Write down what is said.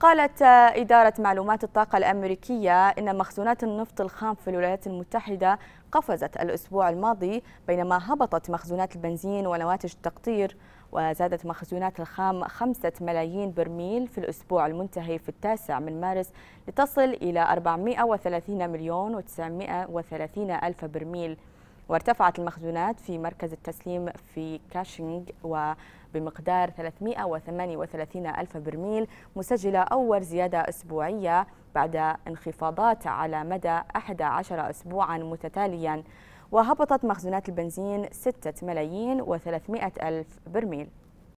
قالت إدارة معلومات الطاقة الأمريكية إن مخزونات النفط الخام في الولايات المتحدة قفزت الأسبوع الماضي بينما هبطت مخزونات البنزين ونواتج التقطير وزادت مخزونات الخام خمسة ملايين برميل في الأسبوع المنتهي في التاسع من مارس لتصل إلى 430 مليون و930 ألف برميل وارتفعت المخزونات في مركز التسليم في كاشينغ وبمقدار 338 ألف برميل مسجلة أول زيادة أسبوعية بعد انخفاضات على مدى 11 أسبوعا متتاليا وهبطت مخزونات البنزين 6 ملايين و300 ألف برميل